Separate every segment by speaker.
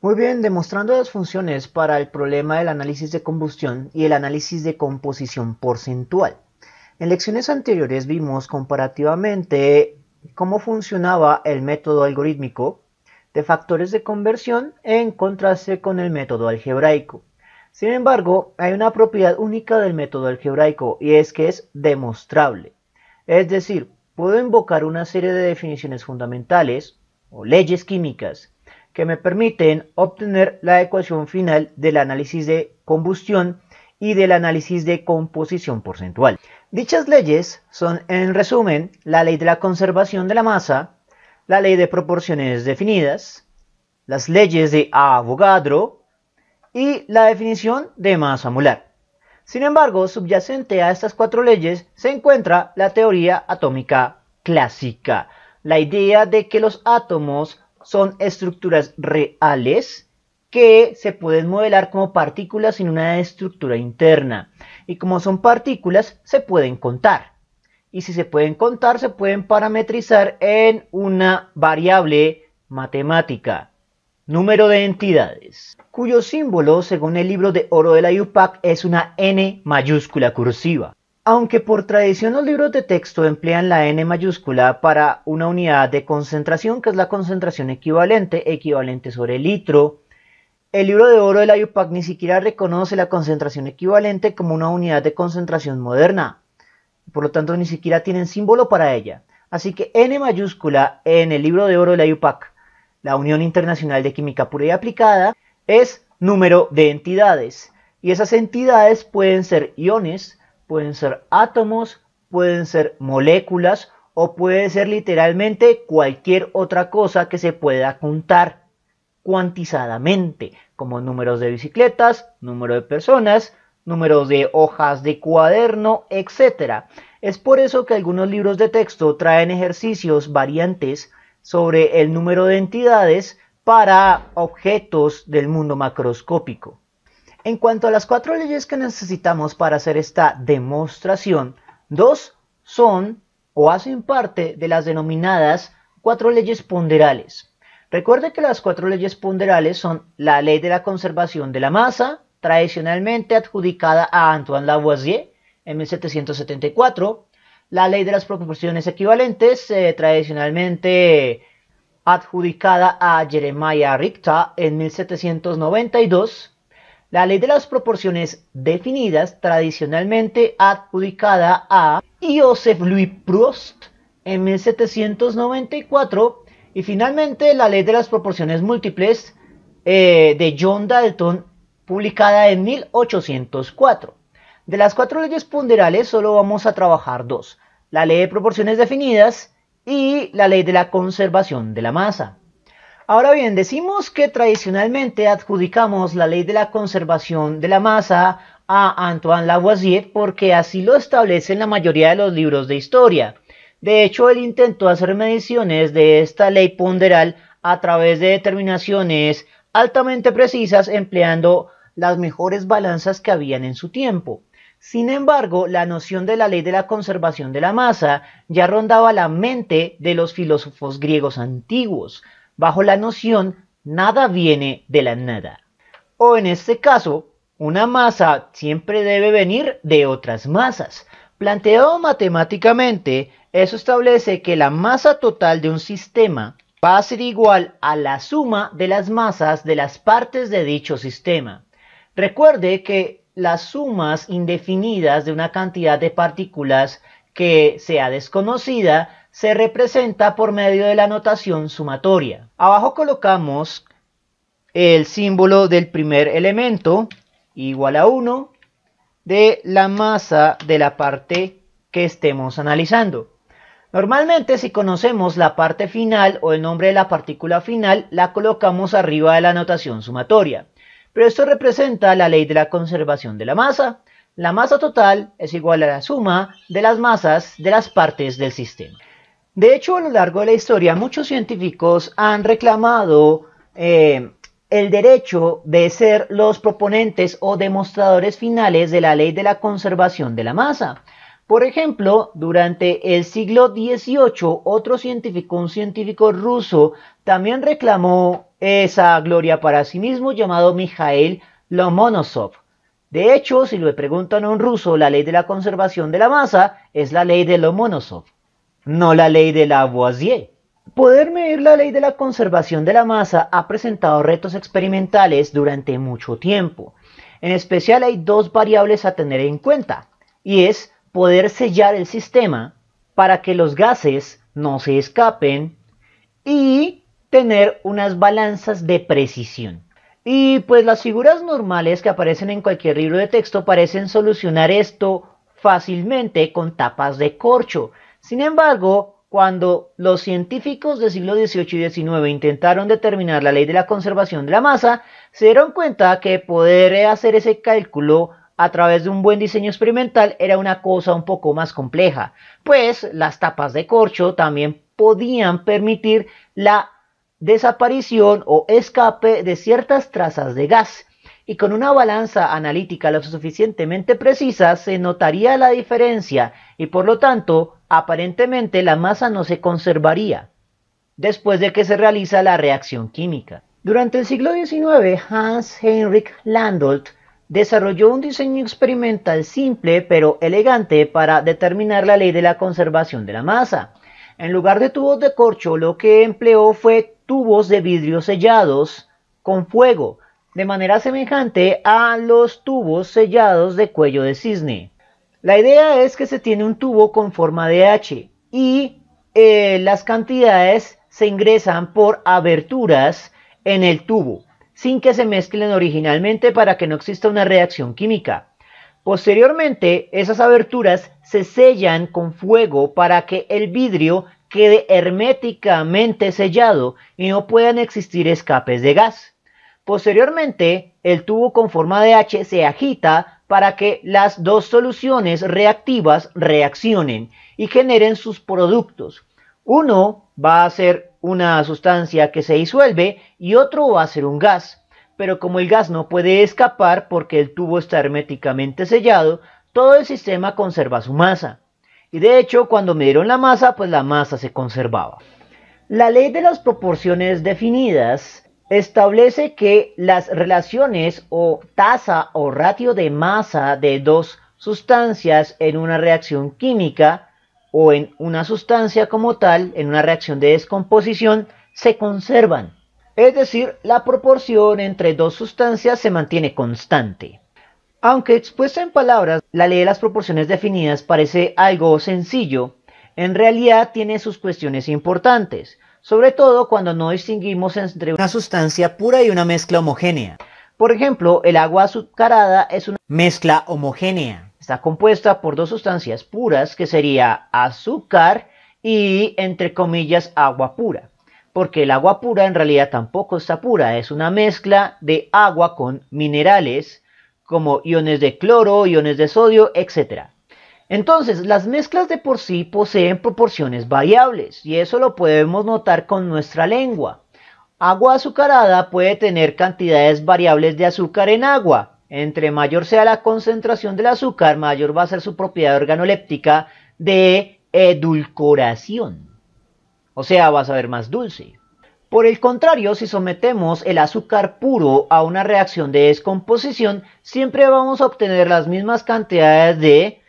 Speaker 1: Muy bien, demostrando las funciones para el problema del análisis de combustión y el análisis de composición porcentual. En lecciones anteriores vimos comparativamente cómo funcionaba el método algorítmico de factores de conversión en contraste con el método algebraico. Sin embargo, hay una propiedad única del método algebraico y es que es demostrable. Es decir, puedo invocar una serie de definiciones fundamentales o leyes químicas que me permiten obtener la ecuación final del análisis de combustión y del análisis de composición porcentual. Dichas leyes son, en resumen, la ley de la conservación de la masa, la ley de proporciones definidas, las leyes de Avogadro y la definición de masa molar. Sin embargo, subyacente a estas cuatro leyes se encuentra la teoría atómica clásica, la idea de que los átomos son estructuras reales que se pueden modelar como partículas en una estructura interna. Y como son partículas, se pueden contar. Y si se pueden contar, se pueden parametrizar en una variable matemática. Número de entidades, cuyo símbolo, según el libro de oro de la UPAC, es una N mayúscula cursiva. Aunque por tradición los libros de texto emplean la n mayúscula para una unidad de concentración, que es la concentración equivalente, equivalente sobre litro, el libro de oro de la IUPAC ni siquiera reconoce la concentración equivalente como una unidad de concentración moderna. Por lo tanto, ni siquiera tienen símbolo para ella. Así que n mayúscula en el libro de oro de la IUPAC, la Unión Internacional de Química Pura y Aplicada, es número de entidades. Y esas entidades pueden ser iones, pueden ser átomos, pueden ser moléculas o puede ser literalmente cualquier otra cosa que se pueda contar cuantizadamente, como números de bicicletas, número de personas, números de hojas de cuaderno, etc. Es por eso que algunos libros de texto traen ejercicios variantes sobre el número de entidades para objetos del mundo macroscópico. En cuanto a las cuatro leyes que necesitamos para hacer esta demostración, dos son o hacen parte de las denominadas cuatro leyes ponderales. Recuerde que las cuatro leyes ponderales son la ley de la conservación de la masa, tradicionalmente adjudicada a Antoine Lavoisier en 1774, la ley de las proporciones equivalentes, eh, tradicionalmente adjudicada a Jeremiah Richter en 1792, la ley de las proporciones definidas, tradicionalmente adjudicada a Joseph Louis Proust en 1794, y finalmente la ley de las proporciones múltiples eh, de John Dalton, publicada en 1804. De las cuatro leyes ponderales solo vamos a trabajar dos, la ley de proporciones definidas y la ley de la conservación de la masa. Ahora bien, decimos que tradicionalmente adjudicamos la ley de la conservación de la masa a Antoine Lavoisier porque así lo establecen la mayoría de los libros de historia. De hecho, él intentó hacer mediciones de esta ley ponderal a través de determinaciones altamente precisas empleando las mejores balanzas que habían en su tiempo. Sin embargo, la noción de la ley de la conservación de la masa ya rondaba la mente de los filósofos griegos antiguos, bajo la noción nada viene de la nada. O en este caso, una masa siempre debe venir de otras masas. Planteado matemáticamente, eso establece que la masa total de un sistema va a ser igual a la suma de las masas de las partes de dicho sistema. Recuerde que las sumas indefinidas de una cantidad de partículas que sea desconocida se representa por medio de la notación sumatoria. Abajo colocamos el símbolo del primer elemento igual a 1 de la masa de la parte que estemos analizando. Normalmente si conocemos la parte final o el nombre de la partícula final, la colocamos arriba de la notación sumatoria. Pero esto representa la ley de la conservación de la masa. La masa total es igual a la suma de las masas de las partes del sistema. De hecho, a lo largo de la historia, muchos científicos han reclamado eh, el derecho de ser los proponentes o demostradores finales de la ley de la conservación de la masa. Por ejemplo, durante el siglo XVIII, otro científico, un científico ruso, también reclamó esa gloria para sí mismo llamado Mikhail Lomonosov. De hecho, si le preguntan a un ruso la ley de la conservación de la masa, es la ley de Lomonosov no la ley de Lavoisier. Poder medir la ley de la conservación de la masa ha presentado retos experimentales durante mucho tiempo. En especial hay dos variables a tener en cuenta, y es poder sellar el sistema para que los gases no se escapen y tener unas balanzas de precisión. Y pues las figuras normales que aparecen en cualquier libro de texto parecen solucionar esto fácilmente con tapas de corcho, sin embargo, cuando los científicos del siglo XVIII y XIX intentaron determinar la ley de la conservación de la masa, se dieron cuenta que poder hacer ese cálculo a través de un buen diseño experimental era una cosa un poco más compleja, pues las tapas de corcho también podían permitir la desaparición o escape de ciertas trazas de gas. Y con una balanza analítica lo suficientemente precisa se notaría la diferencia y por lo tanto aparentemente la masa no se conservaría después de que se realiza la reacción química. Durante el siglo XIX, Hans Heinrich Landolt desarrolló un diseño experimental simple pero elegante para determinar la ley de la conservación de la masa. En lugar de tubos de corcho, lo que empleó fue tubos de vidrio sellados con fuego, de manera semejante a los tubos sellados de cuello de cisne. La idea es que se tiene un tubo con forma de H y eh, las cantidades se ingresan por aberturas en el tubo, sin que se mezclen originalmente para que no exista una reacción química. Posteriormente, esas aberturas se sellan con fuego para que el vidrio quede herméticamente sellado y no puedan existir escapes de gas. Posteriormente, el tubo con forma de H se agita para que las dos soluciones reactivas reaccionen y generen sus productos. Uno va a ser una sustancia que se disuelve y otro va a ser un gas. Pero como el gas no puede escapar porque el tubo está herméticamente sellado, todo el sistema conserva su masa. Y de hecho, cuando midieron la masa, pues la masa se conservaba. La ley de las proporciones definidas establece que las relaciones o tasa o ratio de masa de dos sustancias en una reacción química o en una sustancia como tal, en una reacción de descomposición, se conservan. Es decir, la proporción entre dos sustancias se mantiene constante. Aunque expuesta en palabras, la ley de las proporciones definidas parece algo sencillo, en realidad tiene sus cuestiones importantes sobre todo cuando no distinguimos entre una sustancia pura y una mezcla homogénea. Por ejemplo, el agua azucarada es una mezcla homogénea. Está compuesta por dos sustancias puras, que sería azúcar y, entre comillas, agua pura. Porque el agua pura en realidad tampoco está pura, es una mezcla de agua con minerales como iones de cloro, iones de sodio, etcétera. Entonces, las mezclas de por sí poseen proporciones variables y eso lo podemos notar con nuestra lengua. Agua azucarada puede tener cantidades variables de azúcar en agua. Entre mayor sea la concentración del azúcar, mayor va a ser su propiedad organoléptica de edulcoración. O sea, va a saber más dulce. Por el contrario, si sometemos el azúcar puro a una reacción de descomposición, siempre vamos a obtener las mismas cantidades de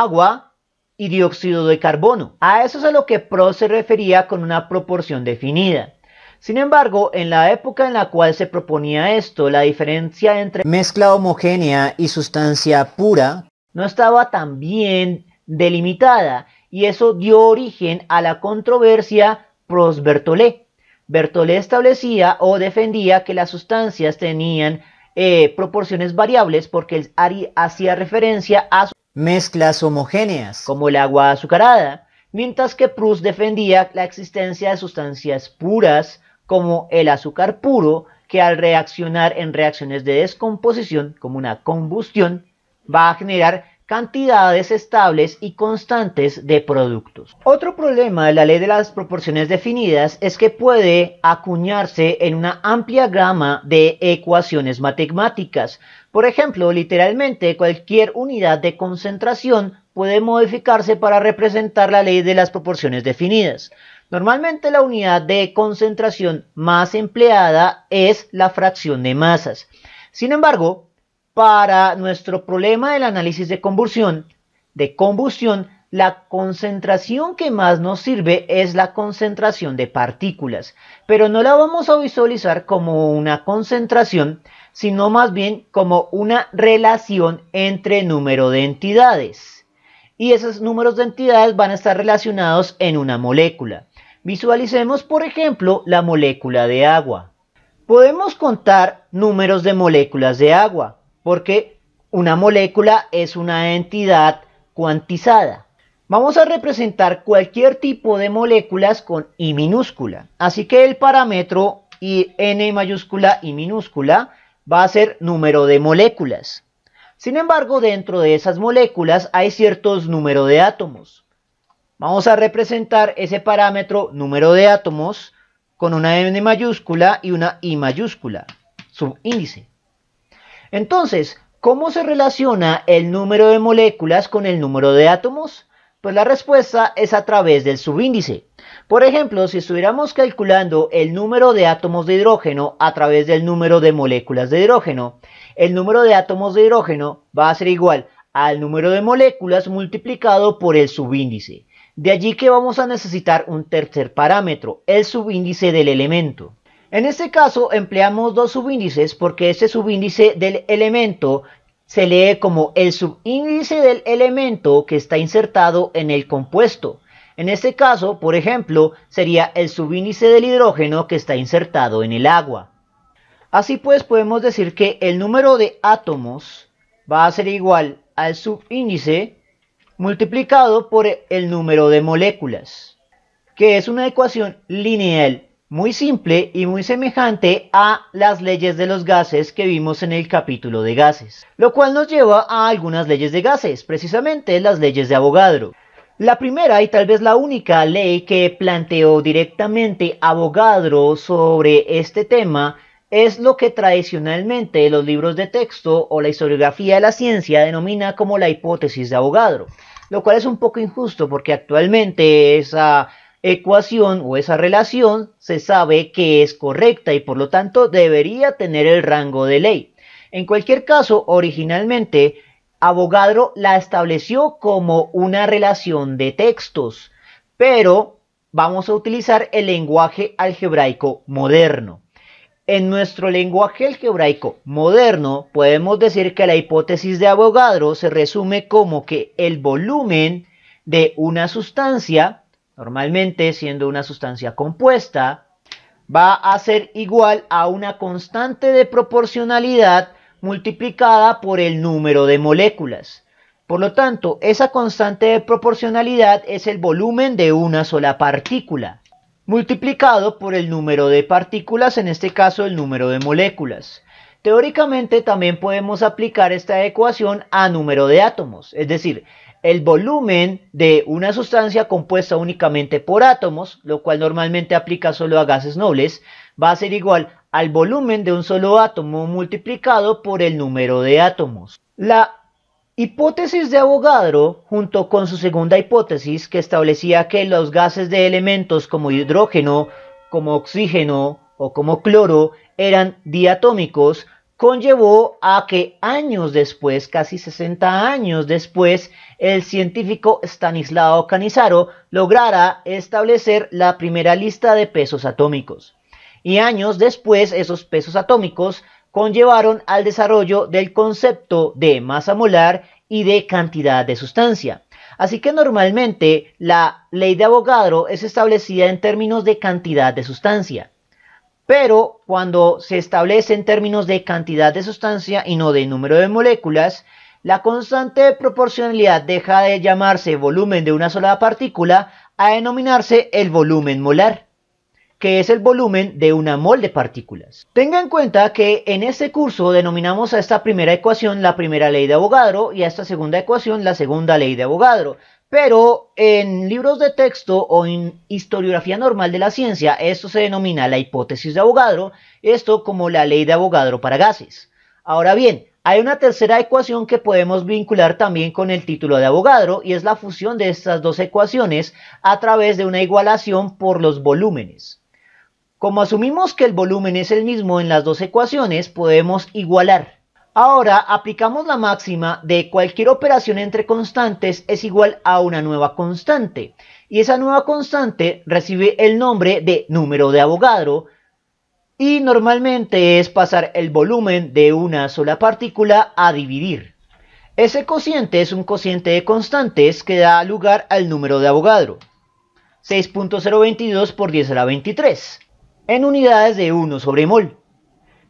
Speaker 1: agua y dióxido de carbono. A eso es a lo que Pro se refería con una proporción definida. Sin embargo, en la época en la cual se proponía esto, la diferencia entre mezcla homogénea y sustancia pura no estaba tan bien delimitada y eso dio origen a la controversia pros bertollet Bertollet establecía o defendía que las sustancias tenían eh, proporciones variables porque hacía referencia a mezclas homogéneas, como el agua azucarada, mientras que Proust defendía la existencia de sustancias puras, como el azúcar puro, que al reaccionar en reacciones de descomposición, como una combustión, va a generar cantidades estables y constantes de productos. Otro problema de la ley de las proporciones definidas es que puede acuñarse en una amplia gama de ecuaciones matemáticas, por ejemplo, literalmente cualquier unidad de concentración puede modificarse para representar la ley de las proporciones definidas. Normalmente la unidad de concentración más empleada es la fracción de masas. Sin embargo, para nuestro problema del análisis de de combustión, la concentración que más nos sirve es la concentración de partículas, pero no la vamos a visualizar como una concentración, sino más bien como una relación entre número de entidades. Y esos números de entidades van a estar relacionados en una molécula. Visualicemos, por ejemplo, la molécula de agua. Podemos contar números de moléculas de agua, porque una molécula es una entidad cuantizada. Vamos a representar cualquier tipo de moléculas con I minúscula. Así que el parámetro i N mayúscula y minúscula va a ser número de moléculas. Sin embargo, dentro de esas moléculas hay ciertos número de átomos. Vamos a representar ese parámetro número de átomos con una N mayúscula y una I mayúscula, subíndice. Entonces, ¿cómo se relaciona el número de moléculas con el número de átomos? Pues la respuesta es a través del subíndice. Por ejemplo, si estuviéramos calculando el número de átomos de hidrógeno a través del número de moléculas de hidrógeno, el número de átomos de hidrógeno va a ser igual al número de moléculas multiplicado por el subíndice. De allí que vamos a necesitar un tercer parámetro, el subíndice del elemento. En este caso empleamos dos subíndices porque este subíndice del elemento se lee como el subíndice del elemento que está insertado en el compuesto. En este caso, por ejemplo, sería el subíndice del hidrógeno que está insertado en el agua. Así pues, podemos decir que el número de átomos va a ser igual al subíndice multiplicado por el número de moléculas, que es una ecuación lineal muy simple y muy semejante a las leyes de los gases que vimos en el capítulo de gases, lo cual nos lleva a algunas leyes de gases, precisamente las leyes de Avogadro. La primera y tal vez la única ley que planteó directamente Avogadro sobre este tema es lo que tradicionalmente los libros de texto o la historiografía de la ciencia denomina como la hipótesis de Avogadro, lo cual es un poco injusto porque actualmente esa ecuación o esa relación se sabe que es correcta y por lo tanto debería tener el rango de ley. En cualquier caso, originalmente Avogadro la estableció como una relación de textos, pero vamos a utilizar el lenguaje algebraico moderno. En nuestro lenguaje algebraico moderno podemos decir que la hipótesis de Avogadro se resume como que el volumen de una sustancia, normalmente siendo una sustancia compuesta, va a ser igual a una constante de proporcionalidad multiplicada por el número de moléculas. Por lo tanto, esa constante de proporcionalidad es el volumen de una sola partícula, multiplicado por el número de partículas, en este caso el número de moléculas. Teóricamente también podemos aplicar esta ecuación a número de átomos, es decir, el volumen de una sustancia compuesta únicamente por átomos, lo cual normalmente aplica solo a gases nobles, va a ser igual al volumen de un solo átomo multiplicado por el número de átomos. La hipótesis de Avogadro, junto con su segunda hipótesis que establecía que los gases de elementos como hidrógeno, como oxígeno o como cloro eran diatómicos, conllevó a que años después, casi 60 años después, el científico Stanislao Canizaro lograra establecer la primera lista de pesos atómicos y años después esos pesos atómicos conllevaron al desarrollo del concepto de masa molar y de cantidad de sustancia. Así que normalmente la ley de Avogadro es establecida en términos de cantidad de sustancia. Pero cuando se establece en términos de cantidad de sustancia y no de número de moléculas, la constante de proporcionalidad deja de llamarse volumen de una sola partícula a denominarse el volumen molar que es el volumen de una mol de partículas. Tenga en cuenta que en este curso denominamos a esta primera ecuación la primera ley de Avogadro y a esta segunda ecuación la segunda ley de Avogadro. Pero en libros de texto o en historiografía normal de la ciencia, esto se denomina la hipótesis de Avogadro, esto como la ley de Avogadro para gases. Ahora bien, hay una tercera ecuación que podemos vincular también con el título de Avogadro y es la fusión de estas dos ecuaciones a través de una igualación por los volúmenes. Como asumimos que el volumen es el mismo en las dos ecuaciones, podemos igualar. Ahora aplicamos la máxima de cualquier operación entre constantes es igual a una nueva constante. Y esa nueva constante recibe el nombre de número de abogado. y normalmente es pasar el volumen de una sola partícula a dividir. Ese cociente es un cociente de constantes que da lugar al número de Avogadro. 6.022 por 10 a la 23 en unidades de 1 sobre mol,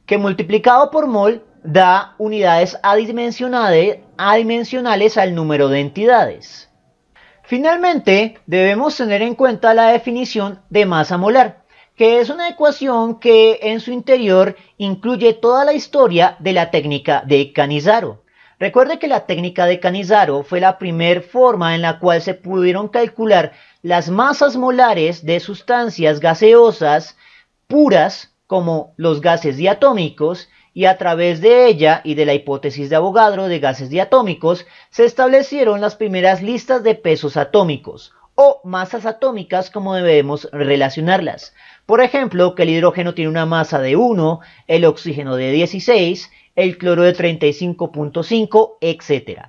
Speaker 1: que multiplicado por mol da unidades adimensionales, al número de entidades. Finalmente, debemos tener en cuenta la definición de masa molar, que es una ecuación que en su interior incluye toda la historia de la técnica de Canizaro. Recuerde que la técnica de Canizaro fue la primera forma en la cual se pudieron calcular las masas molares de sustancias gaseosas puras como los gases diatómicos y a través de ella y de la hipótesis de Avogadro de gases diatómicos se establecieron las primeras listas de pesos atómicos o masas atómicas como debemos relacionarlas. Por ejemplo, que el hidrógeno tiene una masa de 1, el oxígeno de 16, el cloro de 35.5, etc.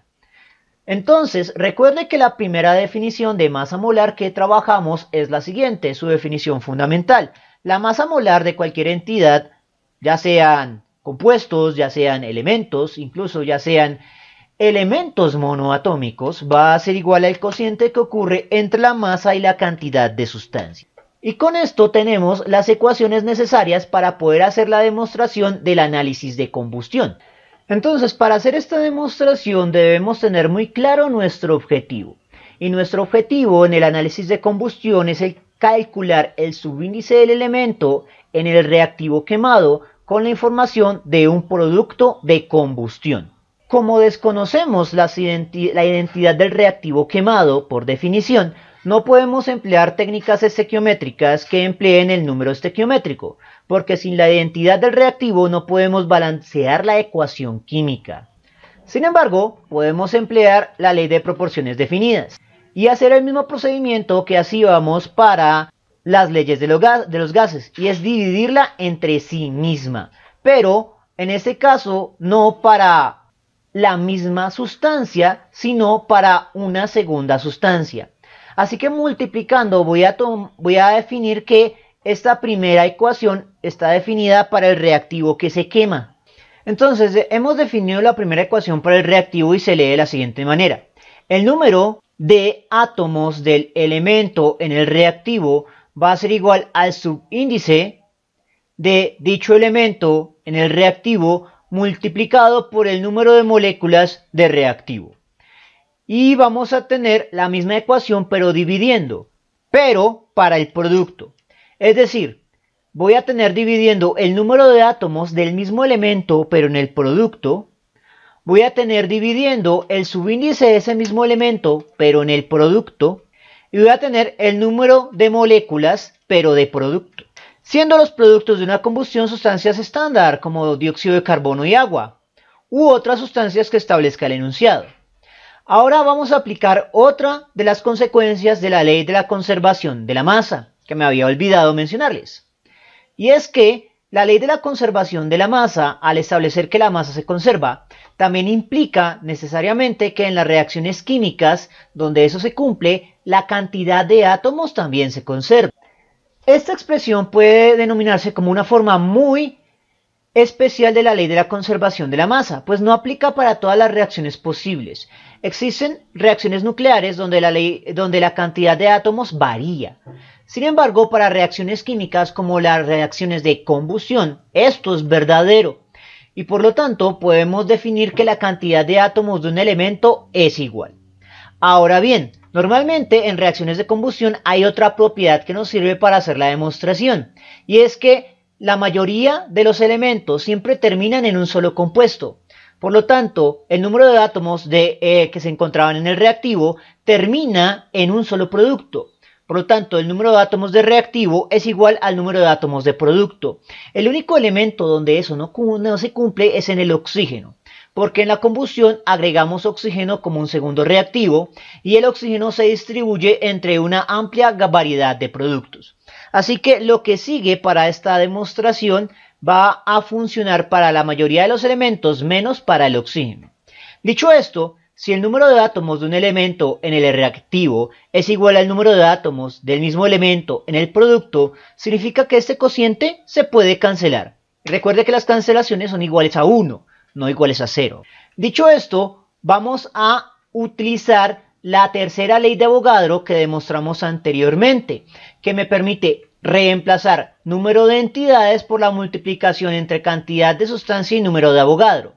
Speaker 1: Entonces, recuerde que la primera definición de masa molar que trabajamos es la siguiente, su definición fundamental. La masa molar de cualquier entidad, ya sean compuestos, ya sean elementos, incluso ya sean elementos monoatómicos, va a ser igual al cociente que ocurre entre la masa y la cantidad de sustancia. Y con esto tenemos las ecuaciones necesarias para poder hacer la demostración del análisis de combustión. Entonces, para hacer esta demostración debemos tener muy claro nuestro objetivo. Y nuestro objetivo en el análisis de combustión es el calcular el subíndice del elemento en el reactivo quemado con la información de un producto de combustión. Como desconocemos la identidad del reactivo quemado, por definición, no podemos emplear técnicas estequiométricas que empleen el número estequiométrico, porque sin la identidad del reactivo no podemos balancear la ecuación química. Sin embargo, podemos emplear la ley de proporciones definidas y hacer el mismo procedimiento que hacíamos para las leyes de los, gases y es dividirla entre sí misma. Pero en este caso no para la misma sustancia, sino para una segunda sustancia. Así que multiplicando voy a, voy a definir que esta primera ecuación está definida para el reactivo que se quema. Entonces hemos definido la primera ecuación para el reactivo y se lee de la siguiente manera. El número de átomos del elemento en el reactivo va a ser igual al subíndice de dicho elemento en el reactivo multiplicado por el número de moléculas de reactivo. Y vamos a tener la misma ecuación pero dividiendo, pero para el producto. Es decir, voy a tener dividiendo el número de átomos del mismo elemento pero en el producto voy a tener dividiendo el subíndice de ese mismo elemento, pero en el producto, y voy a tener el número de moléculas, pero de producto. Siendo los productos de una combustión sustancias estándar, como dióxido de carbono y agua, u otras sustancias que establezca el enunciado. Ahora vamos a aplicar otra de las consecuencias de la ley de la conservación de la masa, que me había olvidado mencionarles. Y es que la ley de la conservación de la masa, al establecer que la masa se conserva, también implica necesariamente que en las reacciones químicas, donde eso se cumple, la cantidad de átomos también se conserva. Esta expresión puede denominarse como una forma muy especial de la ley de la conservación de la masa, pues no aplica para todas las reacciones posibles. Existen reacciones nucleares donde la, ley, donde la cantidad de átomos varía. Sin embargo, para reacciones químicas como las reacciones de combustión, esto es verdadero. Y por lo tanto, podemos definir que la cantidad de átomos de un elemento es igual. Ahora bien, normalmente en reacciones de combustión hay otra propiedad que nos sirve para hacer la demostración, y es que la mayoría de los elementos siempre terminan en un solo compuesto. Por lo tanto, el número de átomos de, eh, que se encontraban en el reactivo termina en un solo producto. Por lo tanto, el número de átomos de reactivo es igual al número de átomos de producto. El único elemento donde eso no, se cumple es en el oxígeno, porque en la combustión agregamos oxígeno como un segundo reactivo y el oxígeno se distribuye entre una amplia variedad de productos. Así que lo que sigue para esta demostración va a funcionar para la mayoría de los elementos menos para el oxígeno. Dicho esto, si el número de átomos de un elemento en el reactivo es igual al número de átomos del mismo elemento en el producto, significa que este cociente se puede cancelar. Recuerde que las cancelaciones son iguales a 1, no iguales a 0. Dicho esto, vamos a utilizar la tercera ley de Avogadro que demostramos anteriormente, que me permite reemplazar número de entidades por la multiplicación entre cantidad de sustancia y número de Avogadro.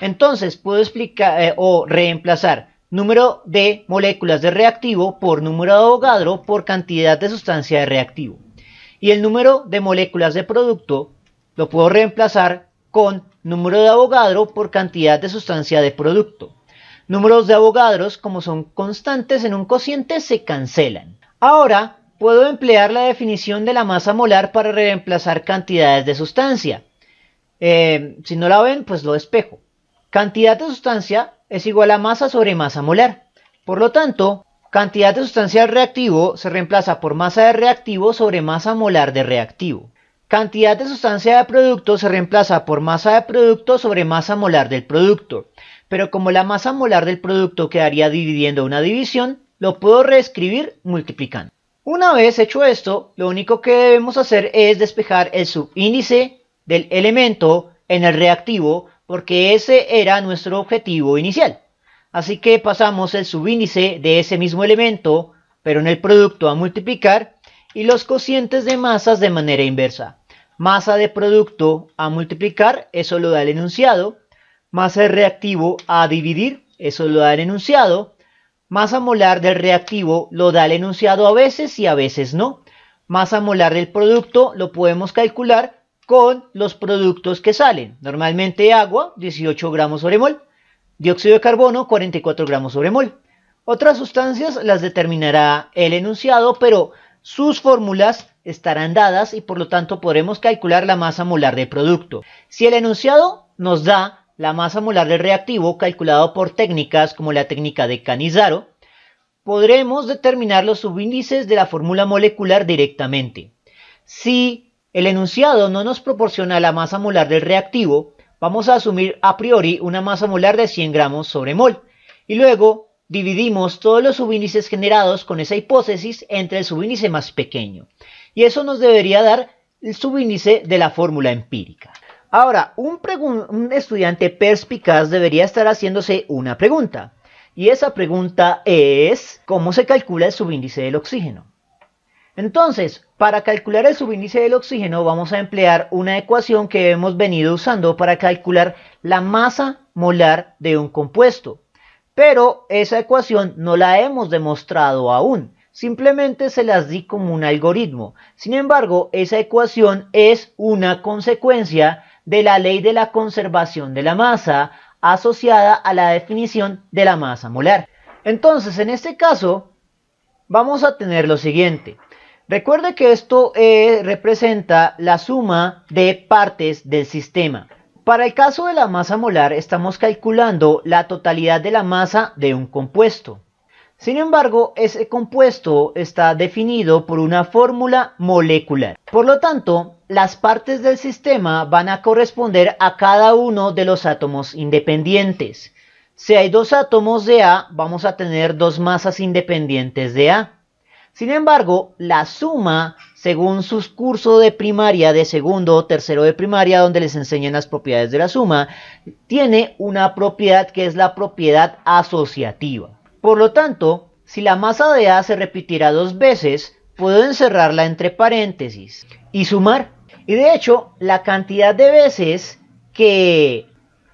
Speaker 1: Entonces puedo explicar eh, o reemplazar número de moléculas de reactivo por número de Avogadro por cantidad de sustancia de reactivo. Y el número de moléculas de producto lo puedo reemplazar con número de Avogadro por cantidad de sustancia de producto. Números de abogados como son constantes en un cociente, se cancelan. Ahora puedo emplear la definición de la masa molar para reemplazar cantidades de sustancia. Eh, si no la ven, pues lo despejo. Cantidad de sustancia es igual a masa sobre masa molar. Por lo tanto, cantidad de sustancia del reactivo se reemplaza por masa de reactivo sobre masa molar de reactivo. Cantidad de sustancia de producto se reemplaza por masa de producto sobre masa molar del producto. Pero como la masa molar del producto quedaría dividiendo una división, lo puedo reescribir multiplicando. Una vez hecho esto, lo único que debemos hacer es despejar el subíndice del elemento en el reactivo porque ese era nuestro objetivo inicial. Así que pasamos el subíndice de ese mismo elemento, pero en el producto a multiplicar, y los cocientes de masas de manera inversa. Masa de producto a multiplicar, eso lo da el enunciado. Masa de reactivo a dividir, eso lo da el enunciado. Masa molar del reactivo lo da el enunciado a veces y a veces no. Masa molar del producto lo podemos calcular con los productos que salen. Normalmente agua, 18 gramos sobre mol, dióxido de carbono, 44 gramos sobre mol. Otras sustancias las determinará el enunciado, pero sus fórmulas estarán dadas y por lo tanto podremos calcular la masa molar del producto. Si el enunciado nos da la masa molar del reactivo calculado por técnicas como la técnica de Canizaro, podremos determinar los subíndices de la fórmula molecular directamente. Si el enunciado no nos proporciona la masa molar del reactivo, vamos a asumir a priori una masa molar de 100 gramos sobre mol, y luego dividimos todos los subíndices generados con esa hipótesis entre el subíndice más pequeño, y eso nos debería dar el subíndice de la fórmula empírica. Ahora, un, estudiante perspicaz debería estar haciéndose una pregunta, y esa pregunta es, ¿cómo se calcula el subíndice del oxígeno? Entonces, para calcular el subíndice del oxígeno vamos a emplear una ecuación que hemos venido usando para calcular la masa molar de un compuesto. Pero esa ecuación no la hemos demostrado aún, simplemente se las di como un algoritmo. Sin embargo, esa ecuación es una consecuencia de la ley de la conservación de la masa asociada a la definición de la masa molar. Entonces, en este caso, vamos a tener lo siguiente. Recuerde que esto eh, representa la suma de partes del sistema. Para el caso de la masa molar estamos calculando la totalidad de la masa de un compuesto. Sin embargo, ese compuesto está definido por una fórmula molecular. Por lo tanto, las partes del sistema van a corresponder a cada uno de los átomos independientes. Si hay dos átomos de A, vamos a tener dos masas independientes de A. Sin embargo, la suma, según sus cursos de primaria, de segundo o tercero de primaria, donde les enseñan las propiedades de la suma, tiene una propiedad que es la propiedad asociativa. Por lo tanto, si la masa de A se repitiera dos veces, puedo encerrarla entre paréntesis y sumar. Y de hecho, la cantidad de veces que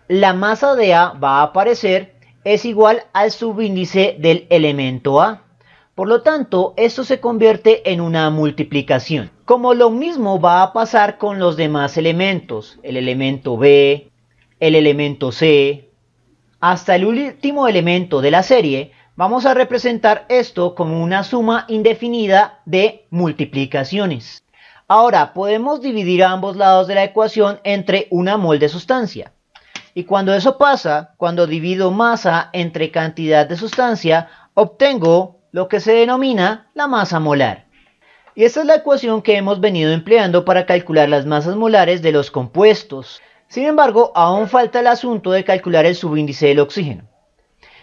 Speaker 1: la masa de A va a aparecer es igual al subíndice del elemento A. Por lo tanto, esto se convierte en una multiplicación. Como lo mismo va a pasar con los demás elementos, el elemento B, el elemento C, hasta el último elemento de la serie, vamos a representar esto como una suma indefinida de multiplicaciones. Ahora, podemos dividir ambos lados de la ecuación entre una mol de sustancia. Y cuando eso pasa, cuando divido masa entre cantidad de sustancia, obtengo lo que se denomina la masa molar. Y esta es la ecuación que hemos venido empleando para calcular las masas molares de los compuestos. Sin embargo, aún falta el asunto de calcular el subíndice del oxígeno.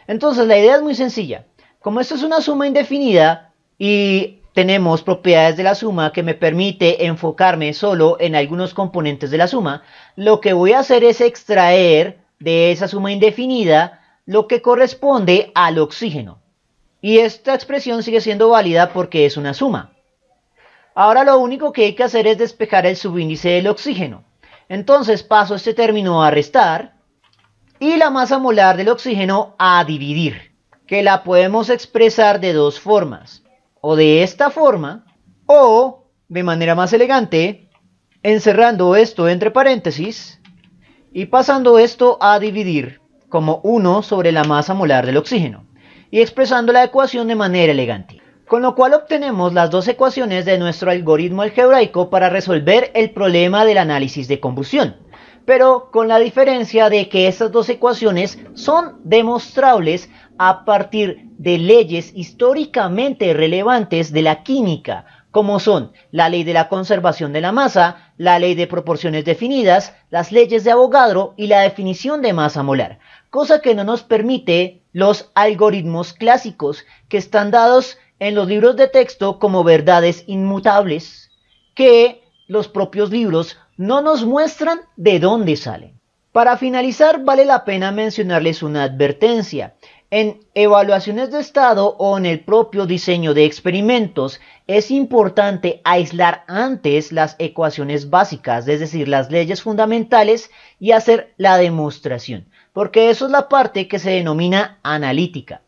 Speaker 1: Entonces, la idea es muy sencilla. Como esto es una suma indefinida y tenemos propiedades de la suma que me permite enfocarme solo en algunos componentes de la suma, lo que voy a hacer es extraer de esa suma indefinida lo que corresponde al oxígeno. Y esta expresión sigue siendo válida porque es una suma. Ahora lo único que hay que hacer es despejar el subíndice del oxígeno. Entonces paso este término a restar y la masa molar del oxígeno a dividir, que la podemos expresar de dos formas, o de esta forma, o de manera más elegante, encerrando esto entre paréntesis y pasando esto a dividir como 1 sobre la masa molar del oxígeno y expresando la ecuación de manera elegante. Con lo cual obtenemos las dos ecuaciones de nuestro algoritmo algebraico para resolver el problema del análisis de combustión pero con la diferencia de que estas dos ecuaciones son demostrables a partir de leyes históricamente relevantes de la química, como son la ley de la conservación de la masa, la ley de proporciones definidas, las leyes de Avogadro y la definición de masa molar cosa que no nos permite los algoritmos clásicos que están dados en los libros de texto como verdades inmutables, que los propios libros no nos muestran de dónde salen. Para finalizar, vale la pena mencionarles una advertencia. En evaluaciones de estado o en el propio diseño de experimentos es importante aislar antes las ecuaciones básicas, es decir, las leyes fundamentales y hacer la demostración, porque eso es la parte que se denomina analítica.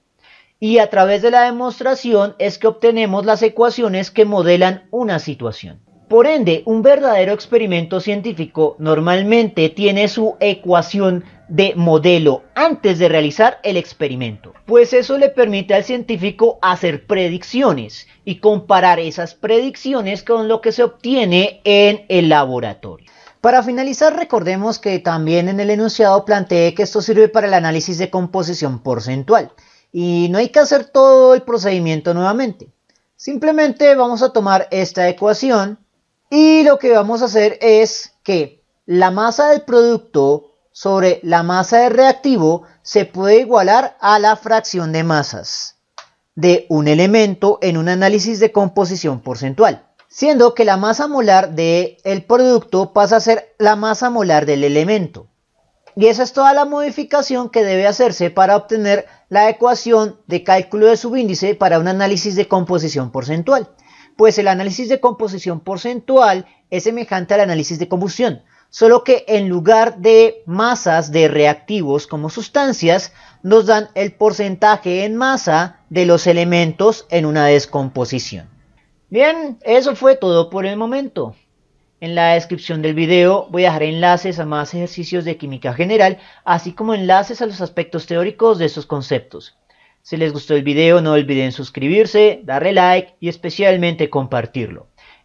Speaker 1: Y a través de la demostración es que obtenemos las ecuaciones que modelan una situación. Por ende, un verdadero experimento científico normalmente tiene su ecuación de modelo antes de realizar el experimento, pues eso le permite al científico hacer predicciones y comparar esas predicciones con lo que se obtiene en el laboratorio. Para finalizar, recordemos que también en el enunciado planteé que esto sirve para el análisis de composición porcentual y no hay que hacer todo el procedimiento nuevamente. Simplemente vamos a tomar esta ecuación y lo que vamos a hacer es que la masa del producto sobre la masa de reactivo se puede igualar a la fracción de masas de un elemento en un análisis de composición porcentual, siendo que la masa molar del producto pasa a ser la masa molar del elemento. Y esa es toda la modificación que debe hacerse para obtener la ecuación de cálculo de subíndice para un análisis de composición porcentual. Pues el análisis de composición porcentual es semejante al análisis de combustión, solo que en lugar de masas de reactivos como sustancias, nos dan el porcentaje en masa de los elementos en una descomposición. Bien, eso fue todo por el momento. En la descripción del video voy a dejar enlaces a más ejercicios de química general, así como enlaces a los aspectos teóricos de estos conceptos. Si les gustó el video no olviden suscribirse, darle like y especialmente compartirlo.